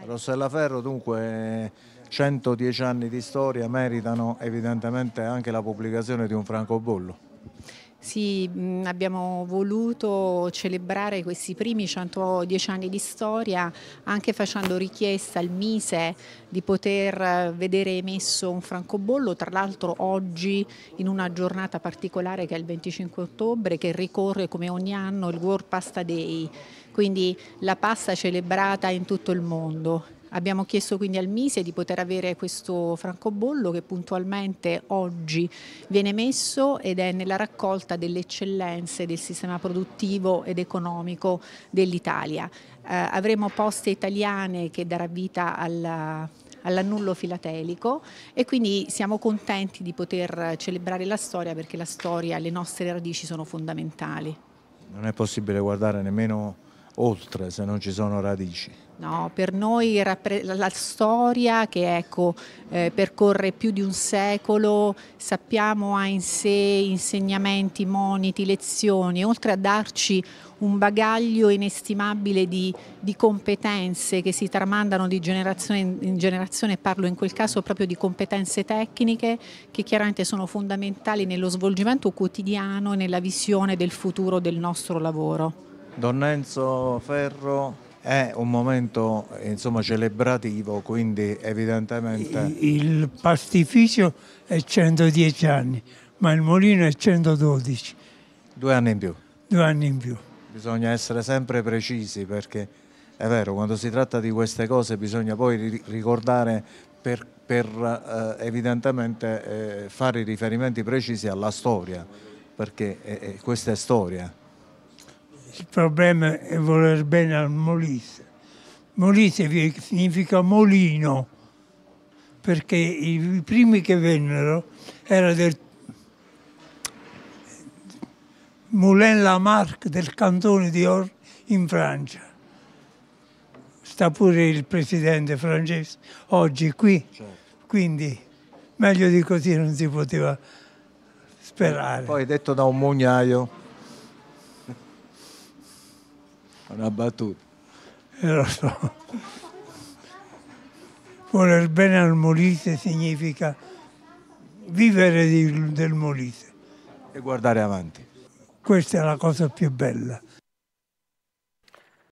Ecco. Rossella Ferro dunque 110 anni di storia meritano evidentemente anche la pubblicazione di un francobollo. Sì, mm, abbiamo voluto celebrare questi primi 110 anni di storia anche facendo richiesta al Mise di poter eh, vedere emesso un francobollo, tra l'altro oggi in una giornata particolare che è il 25 ottobre che ricorre come ogni anno il World Pasta Day, quindi la pasta celebrata in tutto il mondo. Abbiamo chiesto quindi al Mise di poter avere questo francobollo che puntualmente oggi viene messo ed è nella raccolta delle eccellenze del sistema produttivo ed economico dell'Italia. Eh, avremo poste italiane che darà vita alla, all'annullo filatelico e quindi siamo contenti di poter celebrare la storia perché la storia, le nostre radici sono fondamentali. Non è possibile guardare nemmeno oltre se non ci sono radici. No, per noi la storia che ecco, eh, percorre più di un secolo, sappiamo ha in sé insegnamenti, moniti, lezioni, oltre a darci un bagaglio inestimabile di, di competenze che si tramandano di generazione in generazione, parlo in quel caso proprio di competenze tecniche che chiaramente sono fondamentali nello svolgimento quotidiano e nella visione del futuro del nostro lavoro. Don Enzo Ferro è un momento insomma, celebrativo, quindi evidentemente... Il pastificio è 110 anni, ma il mulino è 112. Due anni in più. Due anni in più. Bisogna essere sempre precisi perché è vero, quando si tratta di queste cose bisogna poi ricordare per, per eh, evidentemente eh, fare riferimenti precisi alla storia, perché eh, eh questa è storia. Il problema è voler bene al Molise. Molise significa molino, perché i primi che vennero era del moulin Lamarck del cantone di Or in Francia. Sta pure il presidente francese oggi qui, certo. quindi meglio di così non si poteva sperare. Poi detto da un mugnaio. Una battuta. Eh, lo so. Voler bene al Molise significa vivere di, del Molise. E guardare avanti. Questa è la cosa più bella.